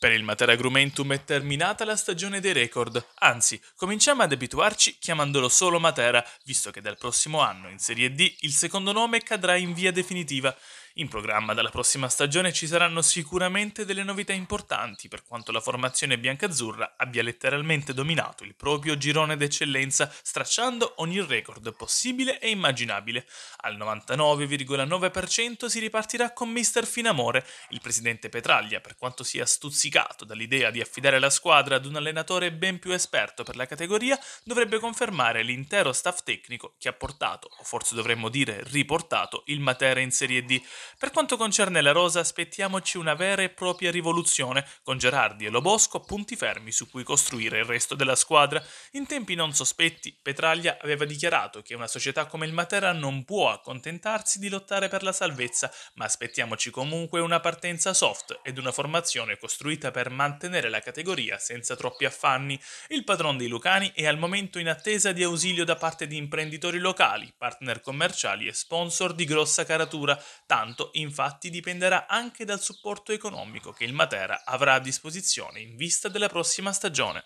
Per il Matera Grumentum è terminata la stagione dei record, anzi cominciamo ad abituarci chiamandolo solo Matera, visto che dal prossimo anno in Serie D il secondo nome cadrà in via definitiva. In programma dalla prossima stagione ci saranno sicuramente delle novità importanti per quanto la formazione biancazzurra abbia letteralmente dominato il proprio girone d'eccellenza, stracciando ogni record possibile e immaginabile. Al 99,9% si ripartirà con Mister Finamore, il presidente Petraglia, per quanto sia stuzzicato dall'idea di affidare la squadra ad un allenatore ben più esperto per la categoria, dovrebbe confermare l'intero staff tecnico che ha portato, o forse dovremmo dire riportato, il Matera in Serie D. Per quanto concerne la rosa, aspettiamoci una vera e propria rivoluzione, con Gerardi e Lobosco punti fermi su cui costruire il resto della squadra. In tempi non sospetti, Petraglia aveva dichiarato che una società come il Matera non può accontentarsi di lottare per la salvezza, ma aspettiamoci comunque una partenza soft ed una formazione costruita per mantenere la categoria senza troppi affanni. Il padrone dei Lucani è al momento in attesa di ausilio da parte di imprenditori locali, partner commerciali e sponsor di grossa caratura, tanto Tanto infatti dipenderà anche dal supporto economico che il Matera avrà a disposizione in vista della prossima stagione.